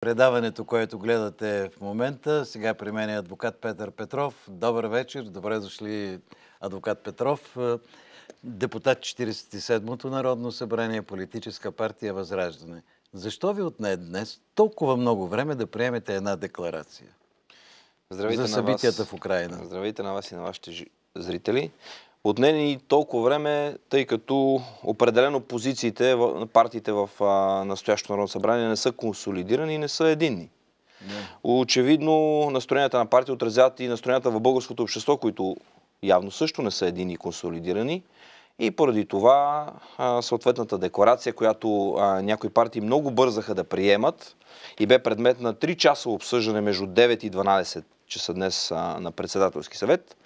Предаването, което гледате в момента, сега при мен е адвокат Петър Петров. Добър вечер, добре дошли адвокат Петров. Е, депутат 47-то Народно събрание, политическа партия Възраждане. Защо ви отне днес толкова много време да приемете една декларация? Здравейте за събитията вас, в Украина. Здравейте на вас и на вашите зрители отне ни толкова време, тъй като определено позициите на партиите в настоящото Народно събрание не са консолидирани и не са единни. Не. Очевидно настроенията на партия отразяват и настроенията в българското общество, които явно също не са едини и консолидирани. И поради това съответната декларация, която някои партии много бързаха да приемат и бе предмет на 3 часа обсъждане между 9 и 12 часа днес на председателски съвет.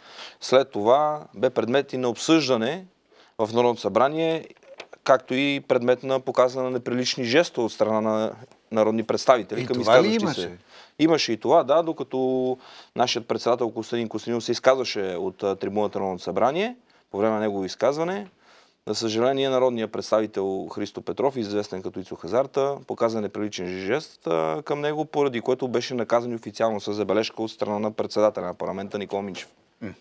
След това бе предмет и на обсъждане в Народното събрание, както и предмет на на неприлични жесто от страна на народни представители. И към това ли имаше? Се. Имаше и това, да, докато нашият председател Костанин Костанин се изказваше от трибуната на Народното събрание по време на негово изказване. На съжаление, народният представител Христо Петров, известен като Ицо Хазарта, показа неприличен жест към него, поради което беше наказан официално с забележка от страна на председателя на парламента Никол Минчев. Mm.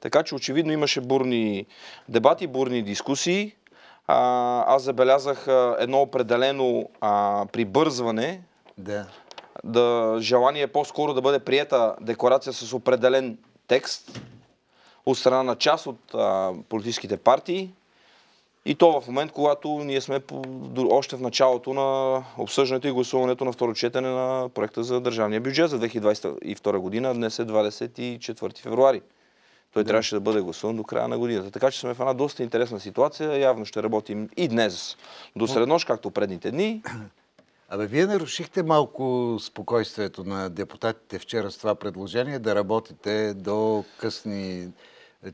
Така че очевидно имаше бурни дебати, бурни дискусии. А, аз забелязах едно определено а, прибързване. Да. да желание е по-скоро да бъде приета декларация с определен текст от страна на част от а, политическите партии, и то в момент, когато ние сме още в началото на обсъждането и гласуването на второ четене на проекта за държавния бюджет за 2022 година. Днес е 24 февруари. Той да. трябваше да бъде гласуван до края на годината. Така че сме в една доста интересна ситуация. Явно ще работим и днес до среднощ, както предните дни. Абе, вие нарушихте малко спокойствието на депутатите вчера с това предложение да работите до късни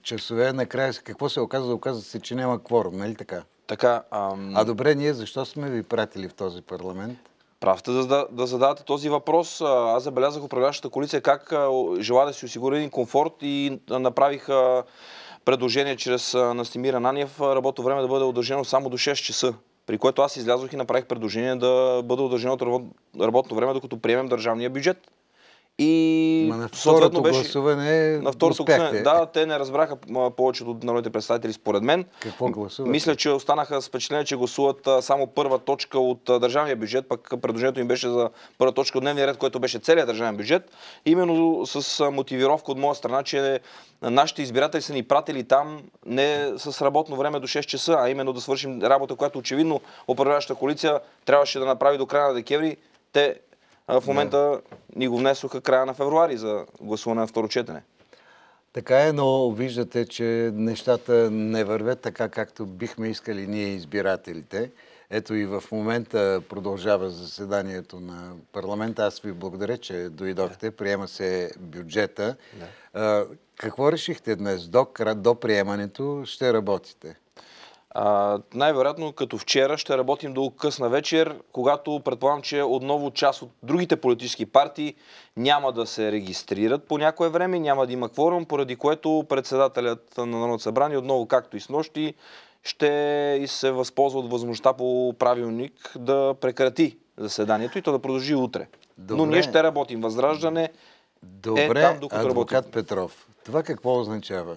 часове, накрая какво се оказа? Оказа се, че няма кворум, нали така? Така. Ам... А добре, ние защо сме ви пратили в този парламент? Правте, да, да задавате този въпрос. Аз забелязах управляващата коалиция как желая да си осигури един комфорт и направих предложение чрез Настимир Ананиев работно време да бъде удължено само до 6 часа. При което аз излязох и направих предложение да бъде удължено работно време, докато приемем държавния бюджет. И Ма на второто беше, гласуване на второто успяхте. гласуване, да, те не разбраха повечето от народните представители според мен. Какво гласуват? Мисля, че останаха с впечатление, че гласуват само първа точка от държавния бюджет, пък предложението им беше за първа точка от дневния ред, което беше целият държавен бюджет. Именно с мотивировка от моя страна, че нашите избиратели са ни пратили там не с работно време до 6 часа, а именно да свършим работа, която очевидно управляваща коалиция трябваше да направи до края на декември. Те а в момента да. ни го внесоха края на февруари за гласуване на второ четене. Така е, но виждате, че нещата не вървят така, както бихме искали ние избирателите. Ето и в момента продължава заседанието на парламента. Аз ви благодаря, че дойдохте. Да. Приема се бюджета. Да. какво решихте днес? До, до приемането ще работите? най-вероятно като вчера ще работим до късна вечер, когато предполагам, че отново част от другите политически партии няма да се регистрират по някое време, няма да има кворум, поради което председателят на Народното събрание отново, както и с нощи, ще се възползва от възможността по правилник да прекрати заседанието и то да продължи утре. Добре. Но ние ще работим. Възраждане е Добре, е там, докато адвокат работим. Петров. Това какво означава?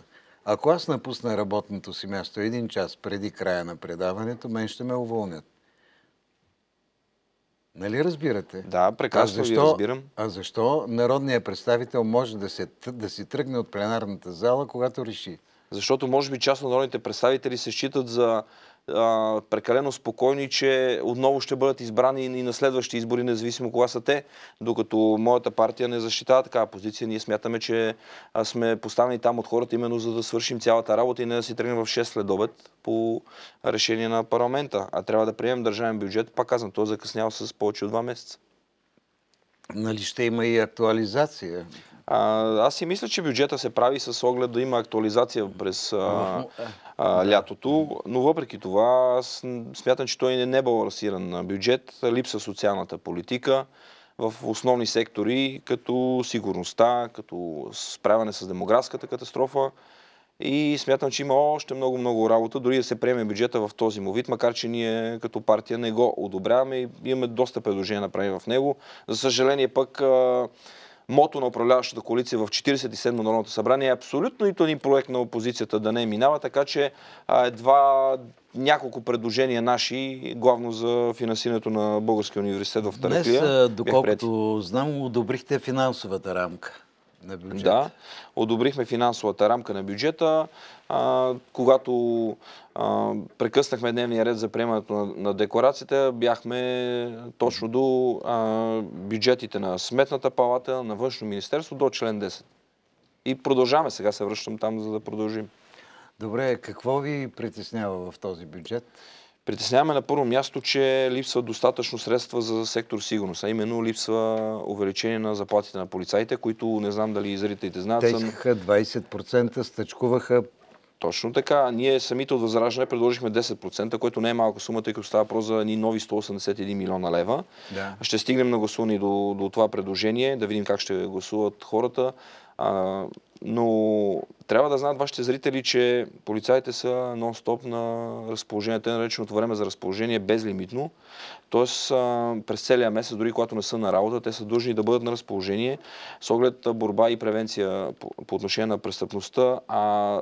Ако аз напусна работното си място един час преди края на предаването, мен ще ме уволнят. Нали разбирате? Да, прекрасно ви разбирам. А защо народният представител може да, се, да си тръгне от пленарната зала, когато реши? Защото може би част от народните представители се считат за прекалено спокойни, че отново ще бъдат избрани и на следващи избори, независимо кога са те. Докато моята партия не защитава такава позиция, ние смятаме, че сме поставени там от хората именно за да свършим цялата работа и не да си тръгнем в 6 след обед по решение на парламента. А трябва да приемем държавен бюджет, пак казвам, той е закъснял с повече от 2 месеца. Нали ще има и актуализация? А, аз си мисля, че бюджета се прави с оглед да има актуализация през а, е. а, лятото, но въпреки това аз смятам, че той е небалансиран бюджет, липса социалната политика в основни сектори, като сигурността, като справяне с демографската катастрофа. И смятам, че има още много-много работа, дори да се приеме бюджета в този му вид, макар че ние като партия не го одобряваме и имаме доста предложения направени в него. За съжаление пък мото на управляващата коалиция в 47-но Народното събрание е абсолютно нито един проект на опозицията да не минава, така че едва няколко предложения наши, главно за финансирането на Българския университет в Тараклия. Днес, доколкото знам, одобрихте финансовата рамка на бюджета. Да, одобрихме финансовата рамка на бюджета. А, когато а, прекъснахме дневния ред за приемането на, на декларацията, бяхме точно до а, бюджетите на Сметната палата, на Външно министерство до член 10. И продължаваме. Сега се връщам там, за да продължим. Добре, какво ви притеснява в този бюджет? Притесняваме на първо място, че липсва достатъчно средства за сектор сигурност, а именно липсва увеличение на заплатите на полицаите, които не знам дали зрителите знаят. Те искаха 20%, стъчкуваха точно така. Ние самите от Възраждане предложихме 10%, което не е малко сума, тъй като става про за ни нови 181 милиона лева. Да. Ще стигнем на гласуване до, до това предложение, да видим как ще гласуват хората. А, но трябва да знаят вашите зрители, че полицаите са нон-стоп на разположение, тъй нареченото време за разположение е безлимитно. Тоест през целия месец, дори когато не са на работа, те са длъжни да бъдат на разположение с оглед борба и превенция по отношение на престъпността, а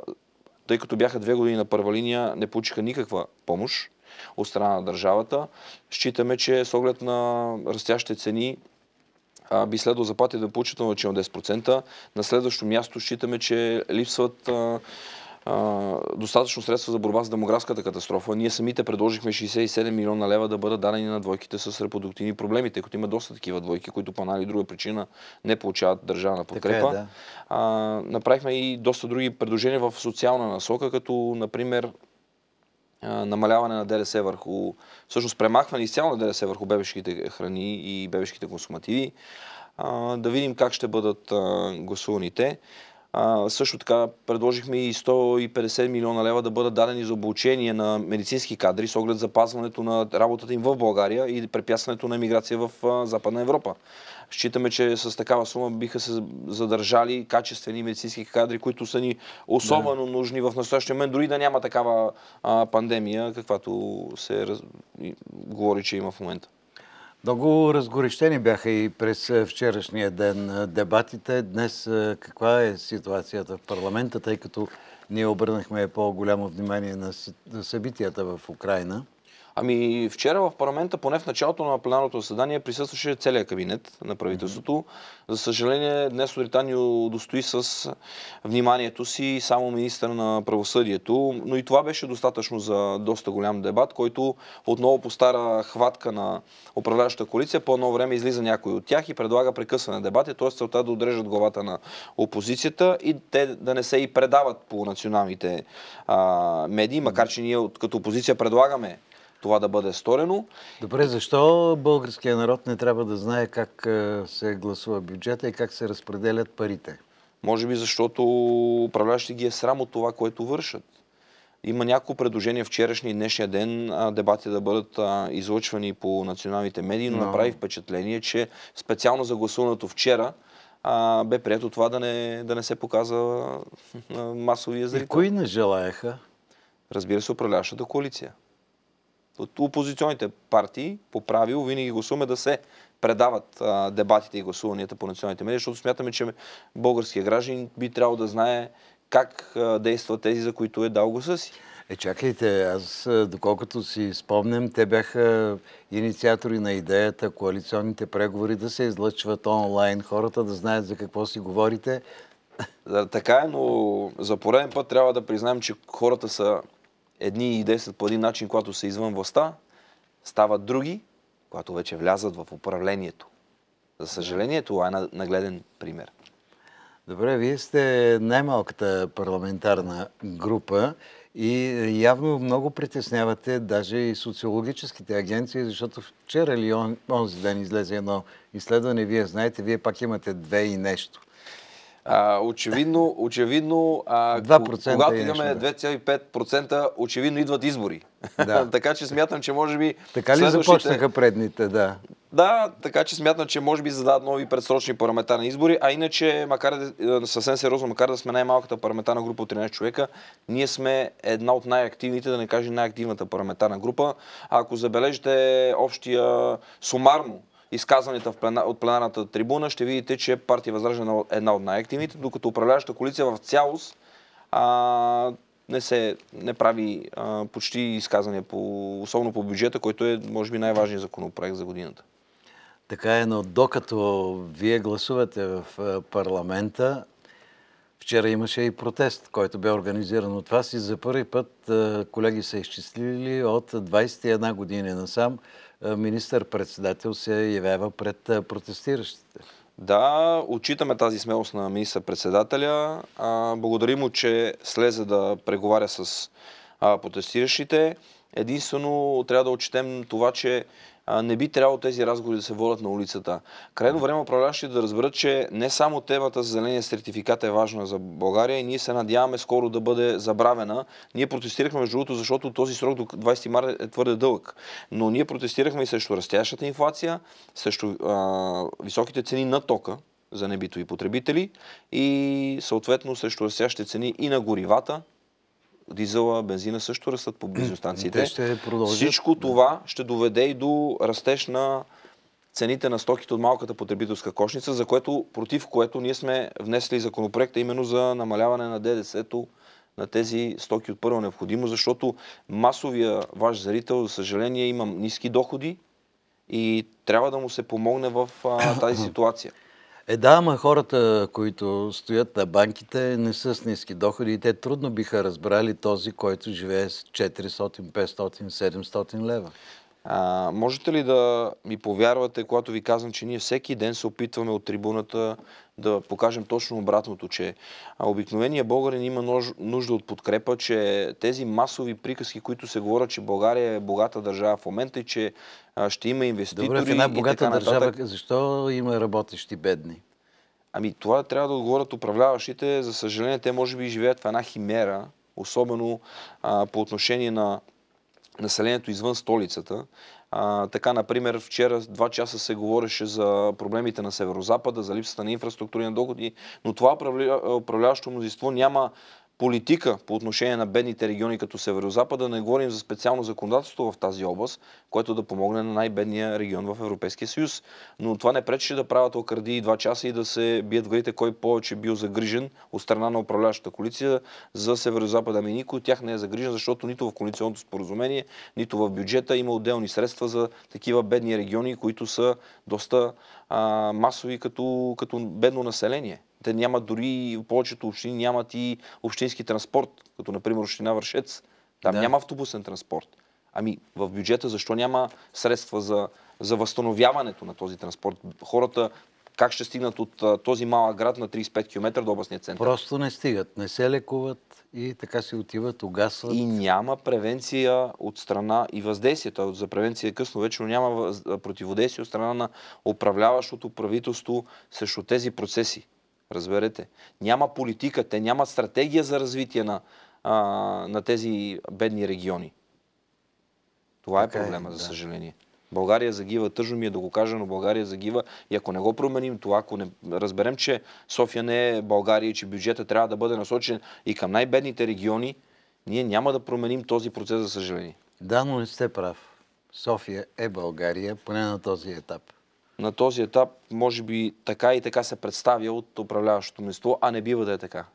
тъй като бяха две години на първа линия, не получиха никаква помощ от страна на държавата. Считаме, че с оглед на растящите цени би следвало заплатите да получат начин от 10%. На следващо място считаме, че липсват достатъчно средства за борба с демографската катастрофа. Ние самите предложихме 67 милиона лева да бъдат дадени на двойките с репродуктивни проблеми, тъй като има доста такива двойки, които по една или друга причина не получават държавна е, подкрепа. Е, да. а, направихме и доста други предложения в социална насока, като например намаляване на ДДС върху, всъщност премахване изцяло на ДДС върху бебешките храни и бебешките консумативи. Да видим как ще бъдат гласуваните. А, също така предложихме и 150 милиона лева да бъдат дадени за обучение на медицински кадри с оглед запазването на работата им в България и препятстването на емиграция в Западна Европа. Считаме, че с такава сума биха се задържали качествени медицински кадри, които са ни особено да. нужни в настоящия момент, дори да няма такава а, пандемия, каквато се раз... говори, че има в момента. Много разгорещени бяха и през е, вчерашния ден е, дебатите. Днес е, каква е ситуацията в парламента, тъй като ние обърнахме по-голямо внимание на събитията в Украина? Ами вчера в парламента, поне в началото на пленарното заседание, присъстваше целият кабинет на правителството. Mm-hmm. За съжаление, днес сутринта ни удостои с вниманието си само министър на правосъдието, но и това беше достатъчно за доста голям дебат, който отново по стара хватка на управляващата коалиция по едно време излиза някой от тях и предлага прекъсване на дебати, т.е. целта да отрежат главата на опозицията и те да не се и предават по националните а, медии, макар че ние като опозиция предлагаме това да бъде сторено. Добре, защо българския народ не трябва да знае как е, се гласува бюджета и как се разпределят парите? Може би защото управляващи ги е срам от това, което вършат. Има някакво предложения вчерашния и днешния ден дебати да бъдат излъчвани по националните медии, но, но направи впечатление, че специално за гласуването вчера а, бе прието това да не, да не се показва масовия зрител. И кои не желаяха? Разбира се, управляващата коалиция от опозиционните партии по правило винаги гласуваме да се предават а, дебатите и гласуванията по националните медии, защото смятаме, че българския граждан би трябвало да знае как а, действат тези, за които е дал гласа си. Е, чакайте, аз доколкото си спомням, те бяха инициатори на идеята коалиционните преговори да се излъчват онлайн, хората да знаят за какво си говорите. Да, е, така е, но за пореден път трябва да признаем, че хората са едни и действат по един начин, когато са извън властта, стават други, когато вече влязат в управлението. За съжаление, това е нагледен пример. Добре, вие сте най-малката парламентарна група и явно много притеснявате даже и социологическите агенции, защото вчера ли он, онзи ден излезе едно изследване, вие знаете, вие пак имате две и нещо. А, очевидно, очевидно а, когато имаме 2,5%, очевидно идват избори. Да. така че смятам, че може би... Така ли следващите... започнаха предните, да? Да, така че смятам, че може би зададат нови предсрочни парламентарни избори, а иначе, макар да, е, съвсем сериозно, макар да сме най-малката парламентарна група от 13 човека, ние сме една от най-активните, да не кажем най-активната парламентарна група. А ако забележите общия сумарно изказванията плена, от пленарната трибуна, ще видите, че партия Възраждане е една от най-активните, докато управляваща коалиция в цялост а, не, се, не прави а, почти изказвания, по, особено по бюджета, който е, може би, най-важният законопроект за годината. Така е, но докато вие гласувате в парламента, Вчера имаше и протест, който бе организиран от вас и за първи път колеги са изчислили от 21 години насам е, министър-председател се явява пред е, протестиращите. Да, отчитаме тази смелост на министър-председателя. Благодарим му, че слезе да преговаря с протестиращите. Единствено трябва да отчитем това, че не би трябвало тези разговори да се водят на улицата. Крайно време управляващите да разберат, че не само темата за зеления сертификат е важна за България и ние се надяваме скоро да бъде забравена. Ние протестирахме между другото, защото този срок до 20 марта е твърде дълъг. Но ние протестирахме и срещу растящата инфлация, срещу а, високите цени на тока, за небитови потребители и съответно срещу растящите цени и на горивата, дизела, бензина също растат по бизнестанциите. Те ще продължат. Всичко това ще доведе и до растеж на цените на стоките от малката потребителска кошница, за което, против което ние сме внесли законопроекта именно за намаляване на ДДС-то на тези стоки от първо необходимо, защото масовия ваш зрител, за съжаление, има ниски доходи и трябва да му се помогне в а, тази ситуация. Е, да, ама хората, които стоят на банките, не са с ниски доходи и те трудно биха разбрали този, който живее с 400, 500, 700 лева. А, можете ли да ми повярвате, когато ви казвам, че ние всеки ден се опитваме от трибуната да покажем точно обратното, че обикновения българин има нужда от подкрепа, че тези масови приказки, които се говорят, че България е богата държава в момента и че ще има инвеститори. Добре, в една богата държава, защо има работещи бедни? Ами това трябва да отговорят управляващите. За съжаление, те може би живеят в една химера, особено а, по отношение на населението извън столицата. А, така, например, вчера два часа се говореше за проблемите на Северо-Запада, за липсата на инфраструктурен доход, но това управляващо мнозинство няма политика по отношение на бедните региони като Северо-Запада, не говорим за специално законодателство в тази област, което да помогне на най-бедния регион в Европейския съюз. Но това не пречеше да правят окради и два часа и да се бият в гърите кой повече бил загрижен от страна на управляващата коалиция за Северо-Запада. Ами никой от тях не е загрижен, защото нито в коалиционното споразумение, нито в бюджета има отделни средства за такива бедни региони, които са доста а, масови като, като бедно население. Те нямат дори, повечето общини нямат и общински транспорт, като например община Вършец. Там да. няма автобусен транспорт. Ами в бюджета защо няма средства за, за възстановяването на този транспорт? Хората как ще стигнат от този малък град на 35 км до областния център? Просто не стигат, не се лекуват и така си отиват, угасват. И няма превенция от страна и въздействие. Т.е. за превенция е късно вече, но няма противодействие от страна на управляващото правителство срещу тези процеси. Разберете. Няма политика, те нямат стратегия за развитие на, а, на тези бедни региони. Това е така е проблема, да. за съжаление. България загива, тъжно ми е да го кажа, но България загива и ако не го променим това, ако не разберем, че София не е България и че бюджета трябва да бъде насочен и към най-бедните региони, ние няма да променим този процес, за съжаление. Да, но не сте прав. София е България, поне на този етап на този етап, може би така и така се представя от управляващото место, а не бива да е така.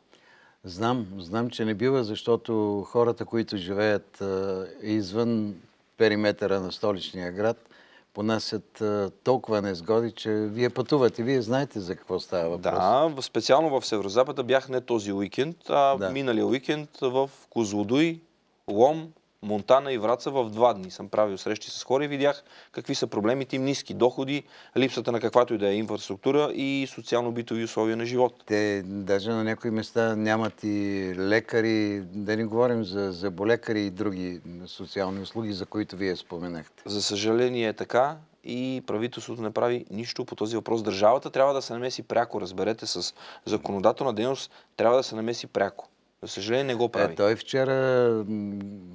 Знам, знам, че не бива, защото хората, които живеят а, извън периметъра на столичния град, понасят а, толкова незгоди, че вие пътувате. Вие знаете за какво става въпрос. Да, специално в Северозапада бях не този уикенд, а да. миналия уикенд в Козлодуй, Лом, Монтана и Враца в два дни. Съм правил срещи с хора и видях какви са проблемите им, ниски доходи, липсата на каквато и да е инфраструктура и социално-битови условия на живот. Те даже на някои места нямат и лекари, да не говорим за заболекари и други социални услуги, за които вие споменахте. За съжаление е така и правителството не прави нищо по този въпрос. Държавата трябва да се намеси пряко, разберете, с законодателна дейност трябва да се намеси пряко. За съжаление не го е, прави. Е, той вчера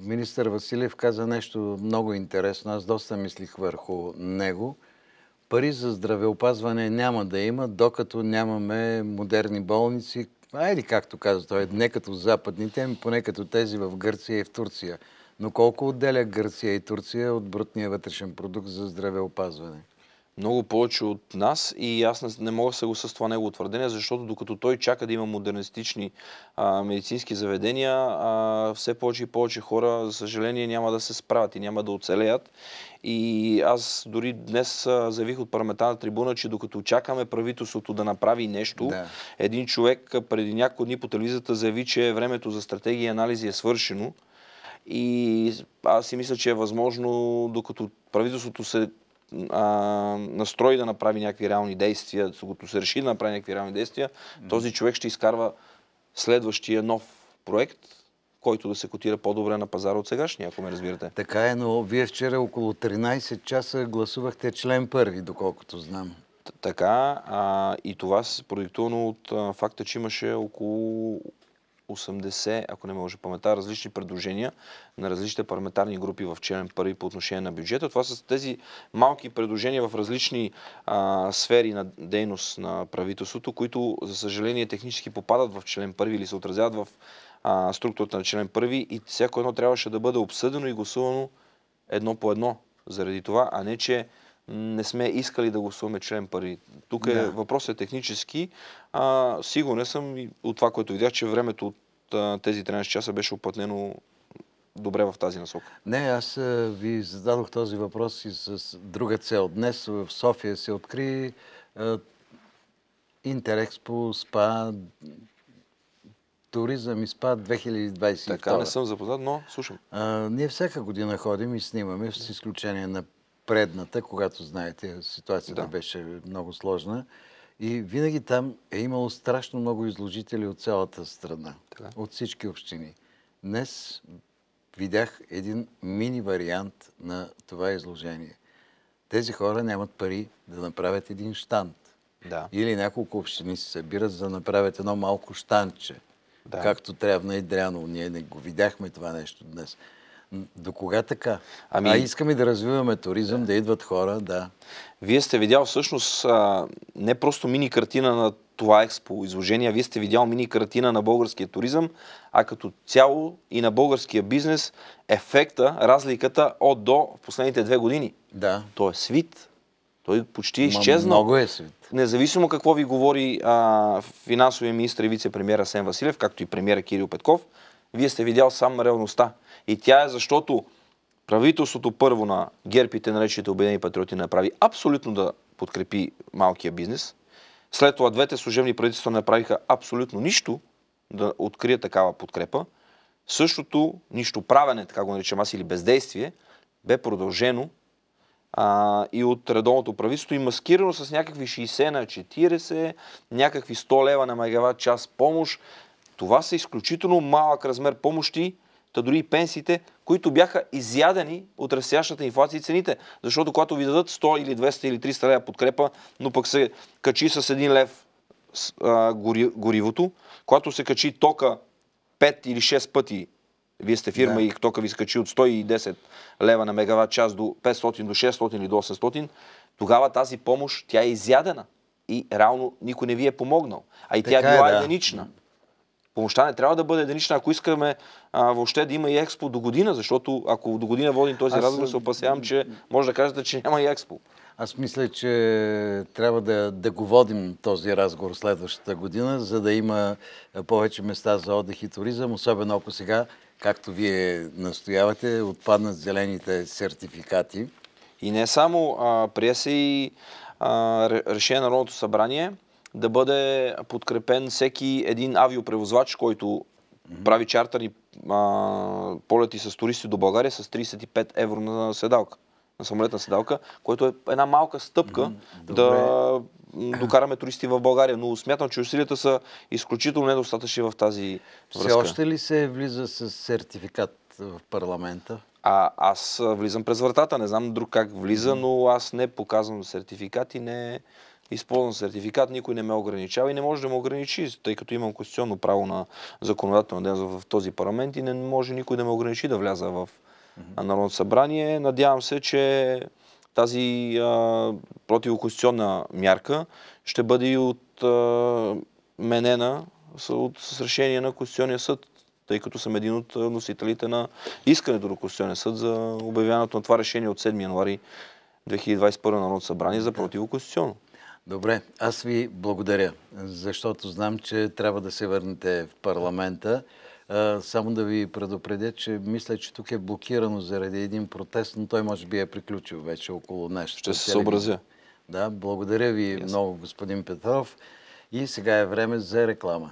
министър Василев каза нещо много интересно. Аз доста мислих върху него. Пари за здравеопазване няма да има, докато нямаме модерни болници. Айде, както каза той, не като западните, ами поне като тези в Гърция и в Турция. Но колко отделя Гърция и Турция от брутния вътрешен продукт за здравеопазване? много повече от нас и аз не, мога да се го с това негово твърдение, защото докато той чака да има модернистични а, медицински заведения, а, все повече и повече хора, за съжаление, няма да се справят и няма да оцелеят. И аз дори днес заявих от парламентарната трибуна, че докато чакаме правителството да направи нещо, да. един човек преди няколко дни по телевизията заяви, че времето за стратегия и анализи е свършено. И аз си мисля, че е възможно, докато правителството се а, да направи някакви реални действия, докато се реши да направи някакви реални действия, този човек ще изкарва следващия нов проект, който да се котира по-добре на пазара от сегашния, ако ме разбирате. Така е, но вие вчера около 13 часа гласувахте член първи, доколкото знам. така, а, и това се продиктувано от а, факта, че имаше около 80, ако не ме лъжа паметта, различни предложения на различните парламентарни групи в член първи по отношение на бюджета. Това са тези малки предложения в различни а, сфери на дейност на правителството, които, за съжаление, технически попадат в член първи или се отразяват в а, структурата на член първи и всяко едно трябваше да бъде обсъдено и гласувано едно по едно заради това, а не че не сме искали да гласуваме член пари. Тук е, да. въпросът е технически. А, сигурен съм и от това, което видях, че времето от а, тези 13 часа беше оплътнено добре в тази насока. Не, аз ви зададох този въпрос и с друга цел. Днес в София се откри а, Интерекспо, СПА, туризъм и спа 2022. Така, не съм запознат, но слушам. А, ние всяка година ходим и снимаме, с изключение на предната, когато, знаете, ситуацията да. беше много сложна. И винаги там е имало страшно много изложители от цялата страна, така. от всички общини. Днес видях един мини вариант на това изложение. Тези хора нямат пари да направят един штант. Да. Или няколко общини се събират за да направят едно малко штанче. Да. Както трябва на дряно. Ние не го видяхме това нещо днес. До кога така? Ами... А искаме да развиваме туризъм, да. да идват хора, да. Вие сте видял всъщност а, не просто мини картина на това експо изложение, вие сте видял мини картина на българския туризъм, а като цяло и на българския бизнес ефекта, разликата от до в последните две години. Да. То е свит, той почти е изчезнал. Много е свит. Независимо какво ви говори а, финансовия министр и вице-премьер Сен Василев, както и премьера Кирил Петков, вие сте видял сам реалността. И тя е защото правителството първо на герпите, наречените Обединени патриоти, направи абсолютно да подкрепи малкия бизнес. След това двете служебни правителства не направиха абсолютно нищо да открия такава подкрепа. Същото нищо правене, така го наричам аз, или бездействие, бе продължено а, и от редовното правителство и маскирано с някакви 60 на 40, някакви 100 лева на мегават час помощ, това са изключително малък размер помощи, та дори и пенсиите, които бяха изядени от растящата инфлация и цените. Защото когато ви дадат 100 или 200 или 300 лева подкрепа, но пък се качи с 1 лев а, гори, горивото, когато се качи тока 5 или 6 пъти, вие сте фирма да. и тока ви скачи от 110 лева на мегаватт час до 500, до 600 или до 800, тогава тази помощ тя е изядена и реално никой не ви е помогнал. А и така тя е била да. единична помощта не трябва да бъде единична, ако искаме а, въобще да има и експо до година, защото ако до година водим този Аз... разговор, се опасявам, че може да кажете, че няма и експо. Аз мисля, че трябва да, да го водим този разговор следващата година, за да има повече места за отдих и туризъм, особено ако сега, както вие настоявате, отпаднат зелените сертификати. И не само, а, прие се и а, решение на Народното събрание – да бъде подкрепен всеки един авиопревозвач, който mm-hmm. прави чартерни а, полети с туристи до България с 35 евро на седалка, на самолетна седалка, което е една малка стъпка mm-hmm. да докараме туристи в България, но смятам, че усилията са изключително недостатъчни в тази връзка. Все още ли се влиза с сертификат в парламента? А, аз влизам през вратата, не знам друг как влиза, но аз не показвам сертификат и не използвам сертификат, никой не ме ограничава и не може да ме ограничи, тъй като имам конституционно право на законодателна дейност в този парламент и не може никой да ме ограничи да вляза в Народно събрание. Надявам се, че тази противоконституционна мярка ще бъде и отменена с решение на Конституционния съд тъй като съм един от носителите на искането до Конституционния съд за обявяването на това решение от 7 януари 2021 Народно събрание за противоконституционно. Добре, аз ви благодаря, защото знам, че трябва да се върнете в парламента. Само да ви предупредя, че мисля, че тук е блокирано заради един протест, но той може би е приключил вече около нещо. Ще се съобразя. Да, благодаря ви yes. много, господин Петров. И сега е време за реклама.